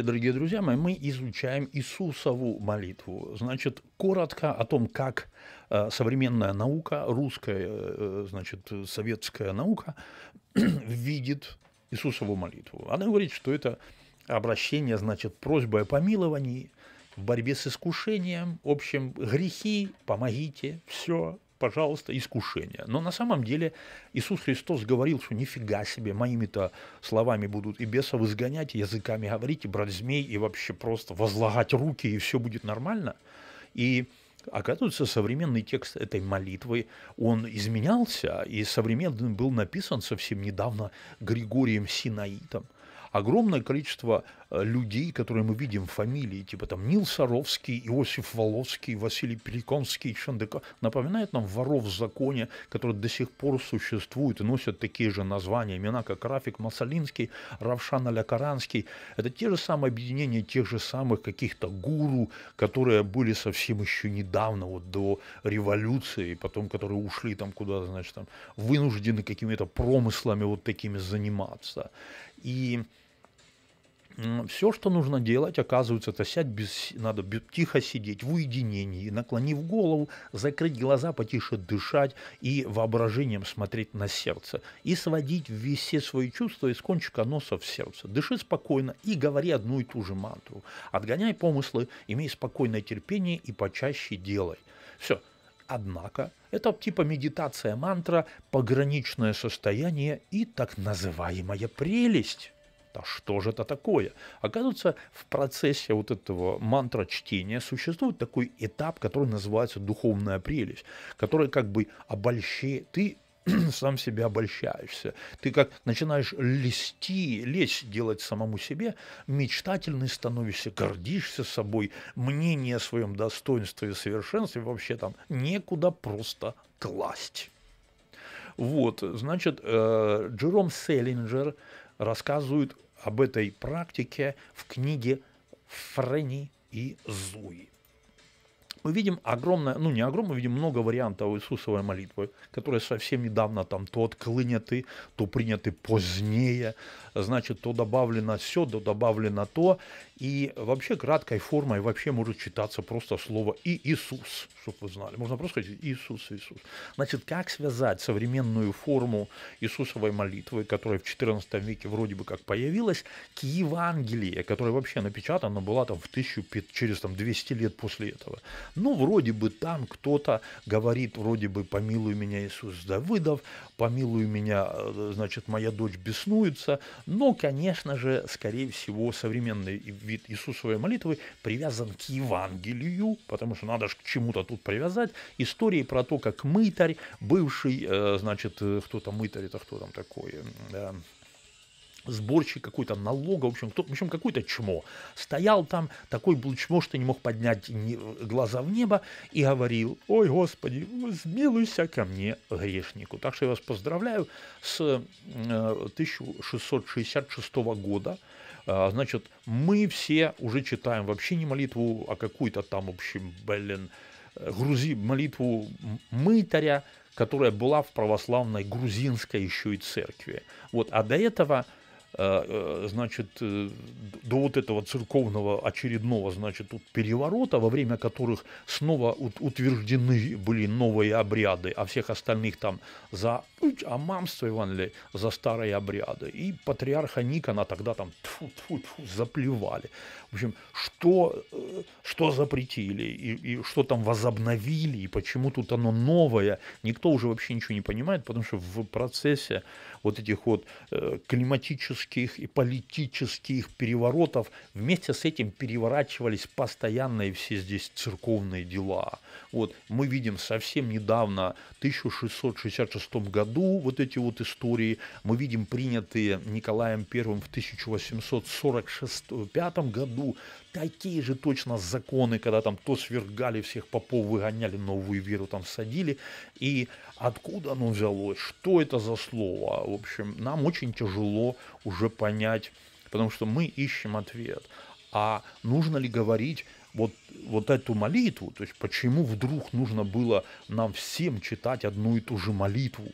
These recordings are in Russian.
Дорогие друзья мои, мы изучаем Иисусову молитву. Значит, коротко о том, как э, современная наука, русская, э, значит, советская наука видит Иисусову молитву. Она говорит, что это обращение, значит, просьба о помиловании, в борьбе с искушением, в общем, грехи, помогите, все, пожалуйста, искушение. Но на самом деле Иисус Христос говорил, что нифига себе, моими-то словами будут и бесов изгонять, языками говорить, и брать змей, и вообще просто возлагать руки, и все будет нормально. И Оказывается, современный текст этой молитвы, он изменялся, и современным был написан совсем недавно Григорием Синаитом. Огромное количество Э, людей, которые мы видим в фамилии, типа там Нил Саровский, Иосиф Волоцкий, Василий Переконский, Шандека, напоминает нам воров в законе, которые до сих пор существуют и носят такие же названия, имена, как Рафик Масалинский, Равшан Алякаранский. Это те же самые объединения тех же самых каких-то гуру, которые были совсем еще недавно, вот до революции, потом которые ушли там куда-то, значит, там вынуждены какими-то промыслами вот такими заниматься. И все, что нужно делать, оказывается, это сядь, без, надо тихо сидеть в уединении, наклонив голову, закрыть глаза, потише дышать и воображением смотреть на сердце. И сводить все свои чувства из кончика носа в сердце. Дыши спокойно и говори одну и ту же мантру. Отгоняй помыслы, имей спокойное терпение и почаще делай. Все. Однако, это типа медитация мантра, пограничное состояние и так называемая прелесть. Да что же это такое? Оказывается, в процессе вот этого мантра чтения существует такой этап, который называется духовная прелесть, который как бы обольщает, ты сам себя обольщаешься. Ты как начинаешь лести, лезть делать самому себе, мечтательный становишься, гордишься собой, мнение о своем достоинстве и совершенстве вообще там некуда просто класть. Вот, значит, э, Джером Селлинджер рассказывают об этой практике в книге Френи и Зуи. Мы видим огромное, ну не огромное, видим много вариантов Иисусовой молитвы, которая совсем недавно там то отклыняты, то приняты позднее, значит, то добавлено все, то добавлено то. И вообще краткой формой вообще может читаться просто слово «и Иисус», чтобы вы знали. Можно просто сказать «Иисус, Иисус». Значит, как связать современную форму Иисусовой молитвы, которая в XIV веке вроде бы как появилась, к Евангелии, которая вообще напечатана была там в 1500, через там 200 лет после этого. Ну, вроде бы там кто-то говорит, вроде бы «помилуй меня, Иисус Давыдов», «помилуй меня, э, значит, моя дочь беснуется», но, конечно же, скорее всего, современный вид Иисусовой молитвы привязан к Евангелию, потому что надо же к чему-то тут привязать. Истории про то, как мытарь, бывший, э, значит, э, кто то мытарь, это кто там такой, сборщик какой-то налога, в общем, кто, в общем, какое-то чмо. Стоял там, такой был чмо, что не мог поднять глаза в небо и говорил, ой, Господи, смилуйся ко мне, грешнику. Так что я вас поздравляю с 1666 э, года. А, значит, мы все уже читаем вообще не молитву, а какую-то там, в общем, блин, э, грузи, молитву мытаря, которая была в православной грузинской еще и церкви. Вот, а до этого Э, э, значит, э, до вот этого церковного очередного, значит, переворота, во время которых снова утверждены были новые обряды, а всех остальных там за а мамство Ивановли за старые обряды. И патриарха Никона тогда там тьфу, тьфу, тьфу, заплевали. В общем, что, что запретили и, и что там возобновили, и почему тут оно новое, никто уже вообще ничего не понимает, потому что в процессе вот этих вот э, климатических и политических переворотов, вместе с этим переворачивались постоянные все здесь церковные дела. Вот мы видим совсем недавно, в 1666 году, вот эти вот истории, мы видим принятые Николаем I в 1845 году такие а же точно законы, когда там то свергали всех попов, выгоняли, новую веру там садили. И откуда оно взялось, что это за слово? В общем, нам очень тяжело уже понять, потому что мы ищем ответ. А нужно ли говорить вот, вот эту молитву? То есть почему вдруг нужно было нам всем читать одну и ту же молитву?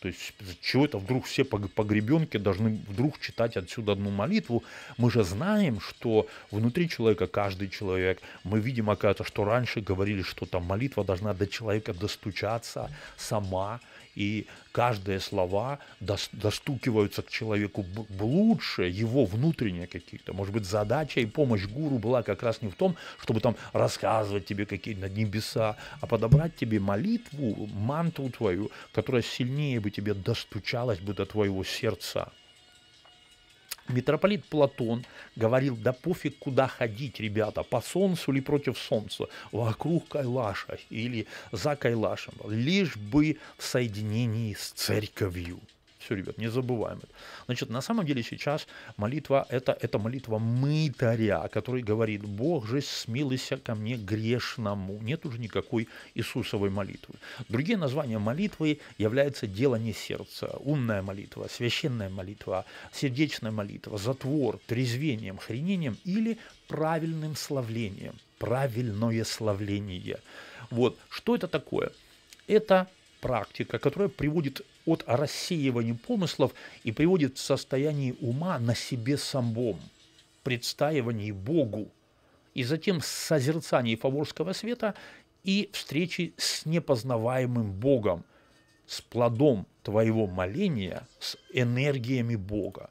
То есть чего это вдруг все погребенки должны вдруг читать отсюда одну молитву? Мы же знаем, что внутри человека каждый человек. Мы видим, оказывается, что раньше говорили, что там молитва должна до человека достучаться сама и каждые слова достукиваются к человеку лучше, его внутренние какие-то. Может быть, задача и помощь гуру была как раз не в том, чтобы там рассказывать тебе какие-то небеса, а подобрать тебе молитву, манту твою, которая сильнее бы тебе достучалась бы до твоего сердца. Митрополит Платон говорил, да пофиг куда ходить, ребята, по солнцу или против солнца, вокруг Кайлаша или за Кайлашем, лишь бы в соединении с церковью. Все, ребят, не забываем это. Значит, на самом деле сейчас молитва это, это молитва мытаря, который говорит, Бог же смилуйся ко мне грешному. Нет уже никакой Иисусовой молитвы. Другие названия молитвы являются дело не сердца, умная молитва, священная молитва, сердечная молитва, затвор, трезвением, хренением или правильным славлением. Правильное славление. Вот, что это такое? Это практика, которая приводит от рассеивания помыслов и приводит в состояние ума на себе самом, предстаивании Богу, и затем созерцание фаворского света и встречи с непознаваемым Богом, с плодом твоего моления, с энергиями Бога.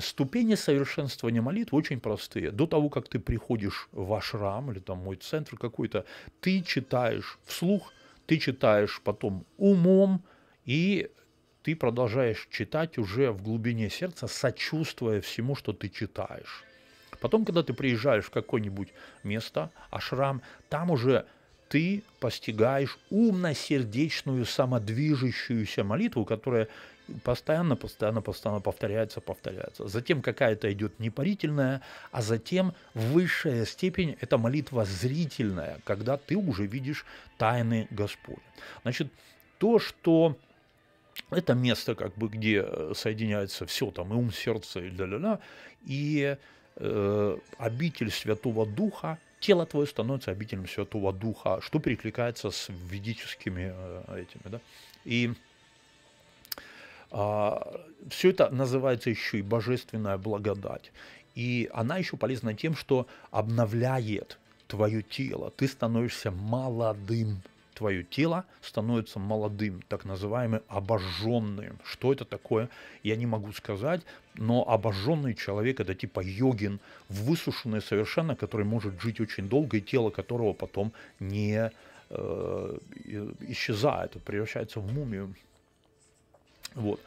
Ступени совершенствования молитв очень простые. До того, как ты приходишь в ваш рам или там мой центр какой-то, ты читаешь вслух – ты читаешь потом умом, и ты продолжаешь читать уже в глубине сердца, сочувствуя всему, что ты читаешь. Потом, когда ты приезжаешь в какое-нибудь место, ашрам, там уже ты постигаешь умно-сердечную самодвижущуюся молитву, которая постоянно, постоянно, постоянно повторяется, повторяется. Затем какая-то идет непарительная, а затем высшая степень – это молитва зрительная, когда ты уже видишь тайны Господь. Значит, то, что это место, как бы, где э, соединяется все, там, и ум, сердце, и ля-ля-ля, и э, обитель Святого Духа, тело твое становится обителем Святого Духа, что перекликается с ведическими э, этими, да, и а, Все это называется еще и божественная благодать. И она еще полезна тем, что обновляет твое тело. Ты становишься молодым. Твое тело становится молодым, так называемым обожженным. Что это такое, я не могу сказать, но обожженный человек это типа йогин, высушенный совершенно, который может жить очень долго, и тело которого потом не э, исчезает, превращается в мумию. Вот.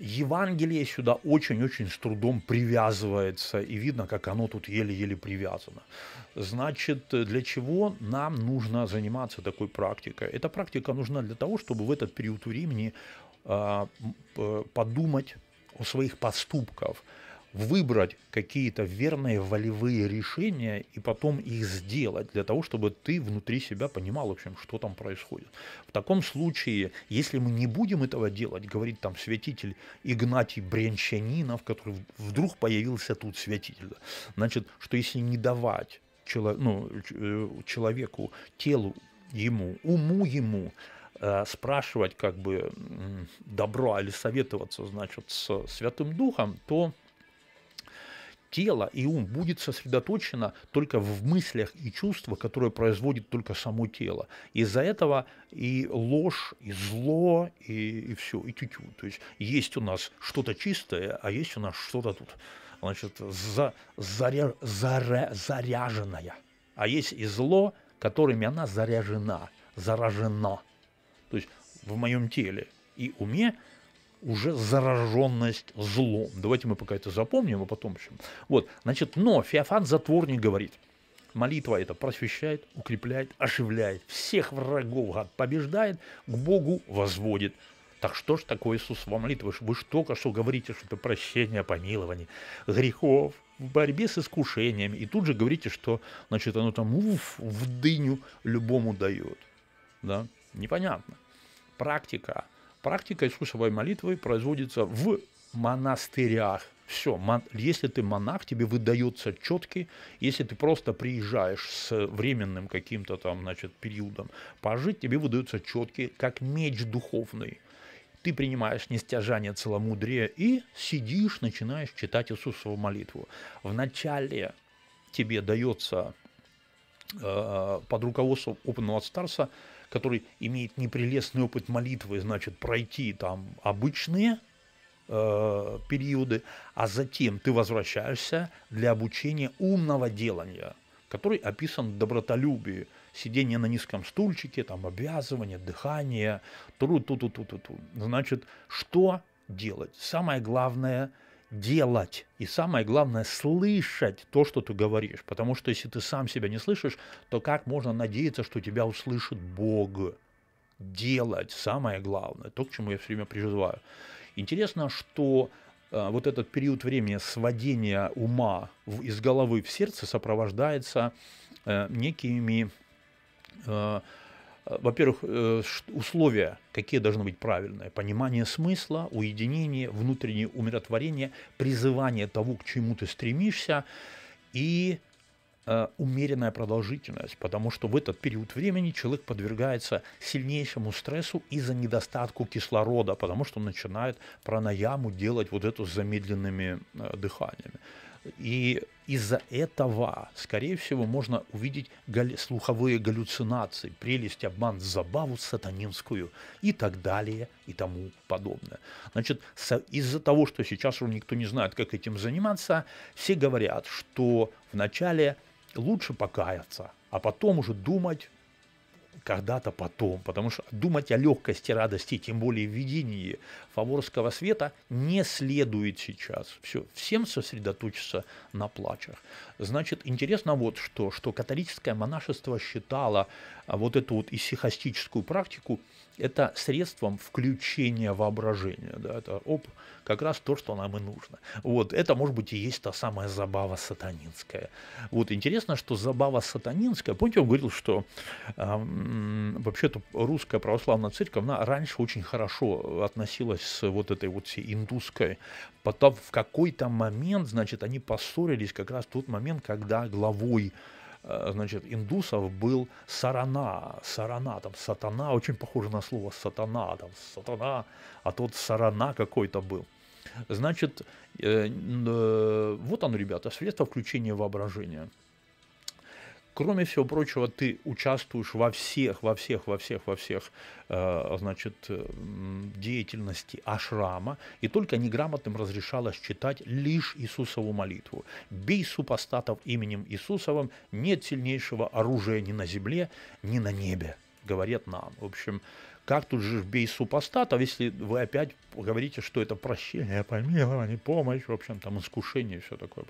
Евангелие сюда очень-очень с трудом привязывается, и видно, как оно тут еле-еле привязано. Значит, для чего нам нужно заниматься такой практикой? Эта практика нужна для того, чтобы в этот период времени а, подумать о своих поступках, выбрать какие-то верные волевые решения и потом их сделать, для того, чтобы ты внутри себя понимал, в общем, что там происходит. В таком случае, если мы не будем этого делать, говорит там святитель Игнатий Брянчанинов, который вдруг появился тут святитель, значит, что если не давать чело, ну, э, человеку, телу ему, уму ему, э, спрашивать как бы добро или советоваться, значит, с Святым Духом, то тело и ум будет сосредоточено только в мыслях и чувствах, которые производит только само тело. Из-за этого и ложь, и зло, и, и все, и тютю. То есть есть у нас что-то чистое, а есть у нас что-то тут, значит, за, заря, заря, заряженное. А есть и зло, которыми она заряжена, заражена. То есть в моем теле и уме уже зараженность злом. Давайте мы пока это запомним, а потом еще. Вот, значит, но Феофан Затворник говорит, молитва это просвещает, укрепляет, оживляет, всех врагов гад побеждает, к Богу возводит. Так что ж такое вам молитва? Вы же только что говорите, что это прощение, помилование грехов, в борьбе с искушениями. И тут же говорите, что значит, оно там уф, в дыню любому дает. Да? Непонятно. Практика – Практика искусовой молитвы производится в монастырях. Все, если ты монах, тебе выдается четкий, если ты просто приезжаешь с временным каким-то там, значит, периодом пожить, тебе выдается четкий, как меч духовный. Ты принимаешь нестяжание целомудрия и сидишь, начинаешь читать Иисусову молитву. Вначале тебе дается э, под руководством опытного старца который имеет непрелестный опыт молитвы, значит, пройти там обычные э, периоды, а затем ты возвращаешься для обучения умного делания, который описан в добротолюбии, сидение на низком стульчике, там обвязывание, дыхание, тру ту ту ту ту ту Значит, что делать? Самое главное – делать. И самое главное, слышать то, что ты говоришь. Потому что если ты сам себя не слышишь, то как можно надеяться, что тебя услышит Бог? Делать самое главное. То, к чему я все время призываю. Интересно, что э, вот этот период времени сводения ума в, из головы в сердце сопровождается э, некими э, Э, во-первых, э, условия, какие должны быть правильные. Понимание смысла, уединение, внутреннее умиротворение, призывание того, к чему ты стремишься и э, умеренная продолжительность, потому что в этот период времени человек подвергается сильнейшему стрессу из-за недостатку кислорода, потому что он начинает пранаяму делать вот эту с замедленными дыханиями. И из-за этого, скорее всего, можно увидеть слуховые галлюцинации, прелесть, обман, забаву сатанинскую и так далее и тому подобное. Значит, из-за того, что сейчас уже никто не знает, как этим заниматься, все говорят, что вначале лучше покаяться, а потом уже думать когда-то потом, потому что думать о легкости, радости, тем более в видении, фаворского света не следует сейчас. Все, всем сосредоточиться на плачах. Значит, интересно вот что, что католическое монашество считало а, вот эту вот исихастическую практику это средством включения воображения. Да, это оп, как раз то, что нам и нужно. Вот, это, может быть, и есть та самая забава сатанинская. Вот интересно, что забава сатанинская, помните, он говорил, что э, вообще-то русская православная церковь, она раньше очень хорошо относилась с вот этой вот всей индусской. Потом в какой-то момент, значит, они поссорились как раз в тот момент, когда главой э, значит, индусов был сарана, сарана, там, сатана, очень похоже на слово сатана, там, сатана, а тот сарана какой-то был. Значит, э, э, вот оно, ребята, средство включения воображения – Кроме всего прочего, ты участвуешь во всех, во всех, во всех, во всех, э, значит, э, деятельности ашрама, и только неграмотным разрешалось читать лишь Иисусову молитву. «Бей супостатов именем Иисусовым, нет сильнейшего оружия ни на земле, ни на небе», говорят нам. В общем, как тут же бей а если вы опять говорите, что это прощение, помилование, помощь, в общем, там искушение и все такое.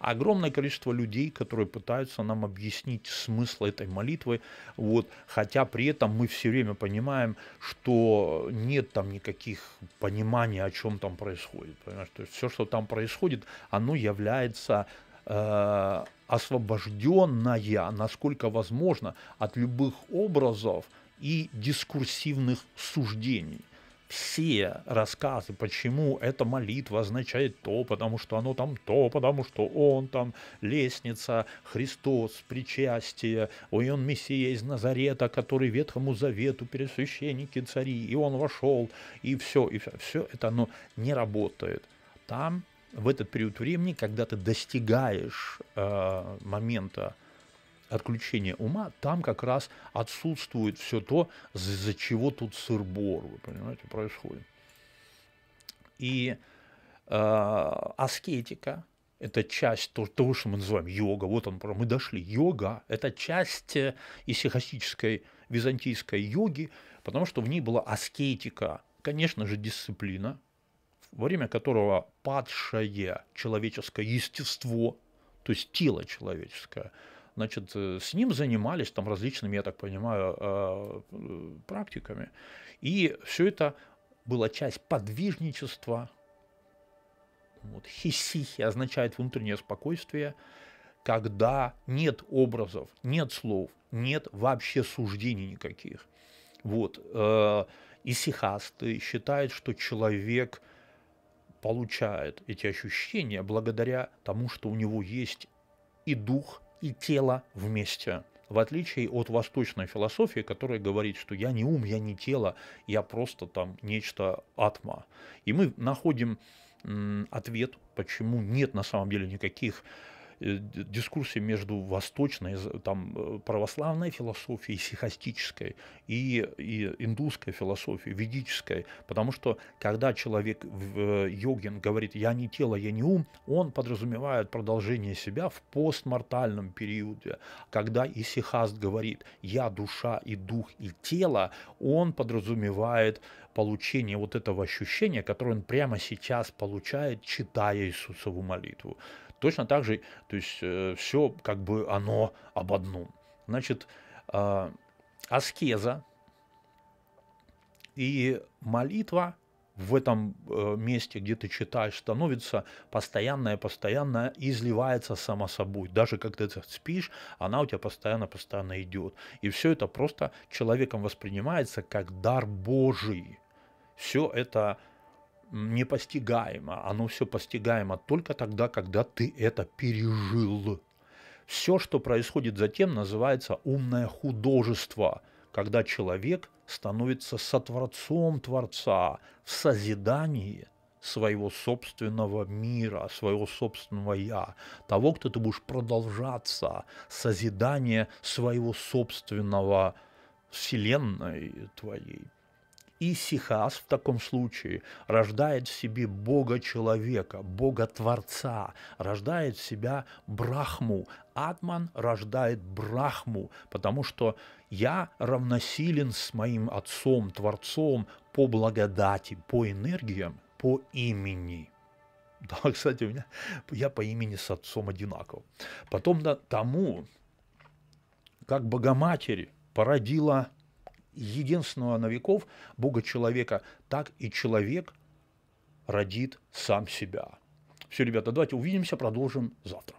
Огромное количество людей, которые пытаются нам объяснить смысл этой молитвы, вот, хотя при этом мы все время понимаем, что нет там никаких пониманий, о чем там происходит. Понимаешь? То есть все, что там происходит, оно является э, освобожденное, насколько возможно, от любых образов, и дискурсивных суждений все рассказы, почему эта молитва означает то, потому что оно там то, потому что он там лестница, Христос, причастие, ой, он Мессия из Назарета, который Ветхому Завету, пересвященники, цари, и он вошел, и все, и все, все это оно не работает. Там в этот период времени, когда ты достигаешь э, момента отключение ума, там как раз отсутствует все то, из-за чего тут сырбор вы понимаете, происходит. И э, аскетика – это часть того, что мы называем йога. Вот он, мы дошли. Йога – это часть э, исихастической византийской йоги, потому что в ней была аскетика, конечно же, дисциплина, во время которого падшее человеческое естество, то есть тело человеческое – значит, э, с ним занимались там различными, я так понимаю, а, э, практиками. И все это была часть подвижничества. Вот, хисихи означает внутреннее спокойствие, когда нет образов, нет слов, нет вообще суждений никаких. Вот. Э, и сихасты считают, что человек получает эти ощущения благодаря тому, что у него есть и дух, и тело вместе. В отличие от восточной философии, которая говорит, что я не ум, я не тело, я просто там нечто атма. И мы находим ответ, почему нет на самом деле никаких Э, дискурсе между восточной, там, э, православной философией, сихастической и, и индусской философией, ведической. Потому что, когда человек, э, йогин, говорит «я не тело, я не ум», он подразумевает продолжение себя в постмортальном периоде. Когда и сихаст говорит «я душа и дух и тело», он подразумевает получение вот этого ощущения, которое он прямо сейчас получает, читая Иисусову молитву. Точно так же, то есть э, все как бы оно об одном. Значит, а, аскеза и молитва в этом э, месте, где ты читаешь, становится постоянная, постоянно изливается само собой. Даже когда ты спишь, она у тебя постоянно, постоянно идет. И все это просто человеком воспринимается как дар Божий. Все это непостигаемо. Оно все постигаемо только тогда, когда ты это пережил. Все, что происходит затем, называется умное художество, когда человек становится сотворцом Творца в созидании своего собственного мира, своего собственного «я», того, кто ты будешь продолжаться, созидание своего собственного Вселенной твоей. И сихас в таком случае рождает в себе Бога-человека, Бога-творца, рождает в себя Брахму. Атман рождает Брахму, потому что я равносилен с моим отцом, творцом по благодати, по энергиям, по имени. Да, кстати, у меня, я по имени с отцом одинаков. Потом да, тому, как Богоматерь породила единственного на веков Бога-человека, так и человек родит сам себя. Все, ребята, давайте увидимся, продолжим завтра.